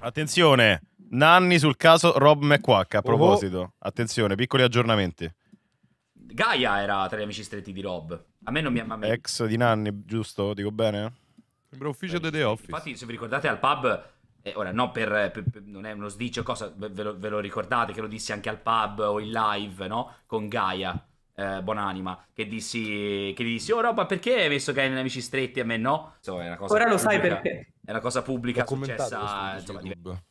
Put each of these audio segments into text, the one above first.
Attenzione, Nanni sul caso Rob McQuack. A oh. proposito, oh. attenzione, piccoli aggiornamenti. Gaia era tra gli amici stretti di Rob. A me non mi ha mai. Ex di Nanni, giusto? Dico bene? Sembra ufficio di The Office. Infatti, se vi ricordate al pub eh, ora, no, per, per, per, non è uno sdicio cosa, ve lo, ve lo, ricordate che lo dissi anche al pub o in live, no? Con Gaia, eh, Buonanima, che dissi, che gli dissi, oh roba, perché hai messo Gaia negli amici stretti a me no? Insomma, ora pubblica, lo sai perché. È una cosa pubblica successa, insomma, YouTube.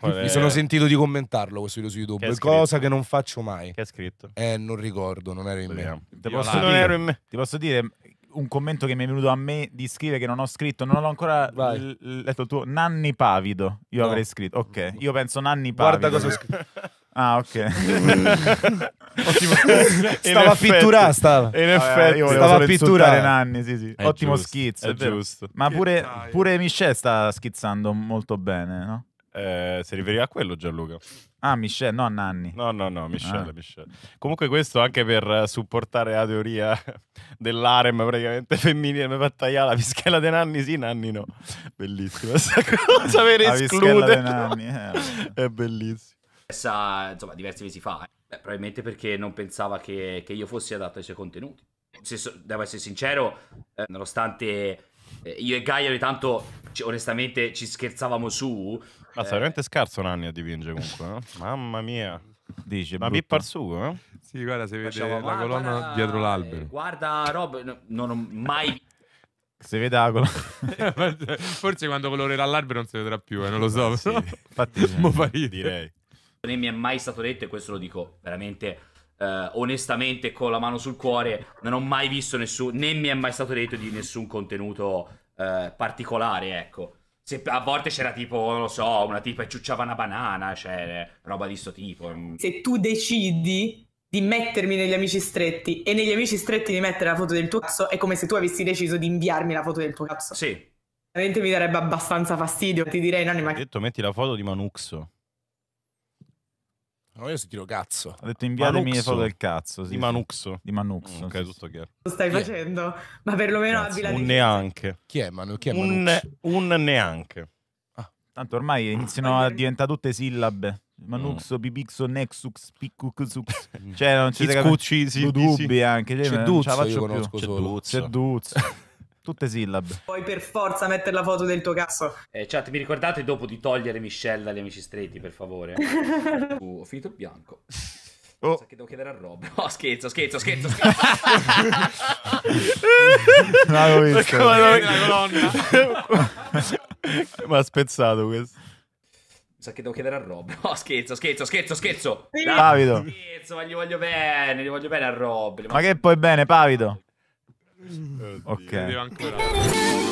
Vabbè. Mi sono sentito di commentarlo questo video su YouTube, che cosa che non faccio mai. Che è scritto? Eh, non ricordo, non ero in me. Ti posso, dire, ti posso, dire, un commento che mi è venuto a me di scrivere che non ho scritto, non l'ho ancora l- letto tu, Nanni Pavido. Io no. avrei scritto. Ok, io penso Nanni Pavido. Guarda cosa ho scritto. Ah, ok. Ottimo. stava a pitturare, stava. In effetti, Vabbè, stava a pitturare Nanni, sì, sì. È Ottimo giusto, schizzo, è giusto. Ma pure, pure Michel sta schizzando molto bene, no? Eh, si riferiva a quello Gianluca. Ah, Michelle, no Nanni. No, no, no, Michelle, ah. Michelle. Comunque questo anche per supportare la teoria dell'arem praticamente femminile, mi fa tagliare la pischella dei nanni sì, nanni no. Bellissimo questa cosa per escludere. Nanni, eh. È bellissimo. Essa, insomma, diversi mesi fa, eh. Beh, probabilmente perché non pensava che, che, io fossi adatto ai suoi contenuti. Se so, devo essere sincero, eh, nonostante eh, io e Gaia ogni tanto, onestamente, ci scherzavamo su. Ma eh... sei veramente scarso Nanni a dipingere comunque, no? Mamma mia. Dice, ma vi par sugo, eh? Sì, guarda, si vede Facciamo, la colonna guarda, dietro l'albero. Guarda, Rob, no, non ho mai... Si vede la colonna... Forse quando colorerà l'albero non si vedrà più, eh, non lo so. Sì. Infatti, Mo direi. Non mi è mai stato detto, e questo lo dico veramente eh, onestamente con la mano sul cuore non ho mai visto nessuno, né mi è mai stato detto di nessun contenuto eh, particolare, ecco. Se, a volte c'era tipo, non lo so, una tipa che ciucciava una banana, cioè roba di sto tipo. Mm. Se tu decidi di mettermi negli amici stretti e negli amici stretti di mettere la foto del tuo cazzo, è come se tu avessi deciso di inviarmi la foto del tuo cazzo. Sì. Veramente mi darebbe abbastanza fastidio, ti direi, Nanni, ma... Ho detto metti la foto di Manuxo. No, io si tiro cazzo. Ha detto inviatemi Manuxo. le foto del cazzo. Sì, di Manuxo. Di Manuxo. Mm, ok, sì, tutto chiaro. Lo stai facendo? Ma perlomeno abbi la Un neanche. Chi è, Manu- chi è un, un, neanche. Ah. Tanto ormai iniziano a diventare tutte sillabe. Manuxo, mm. Bibixo, Nexux, Piccuxux. Cioè, non ci sono dubbi anche. Cioè, C'è Duzzo, io conosco C'è Duzzo tutte sillabe. Puoi per forza mettere la foto del tuo cazzo. Eh, chat, vi ricordate dopo di togliere Michelle dagli amici stretti, per favore? uh, ho finito il bianco. Oh. Sa Che devo chiedere a Rob. Oh, scherzo, scherzo, scherzo. scherzo. L'avevo visto. Come la colonna. Mi ha spezzato questo. Mi sa che devo chiedere a Rob. Oh, scherzo, scherzo, scherzo, scherzo. Pavido. Scherzo, ma gli voglio bene, gli voglio bene a Rob. Ma che poi bene, Pavido ok. ancora.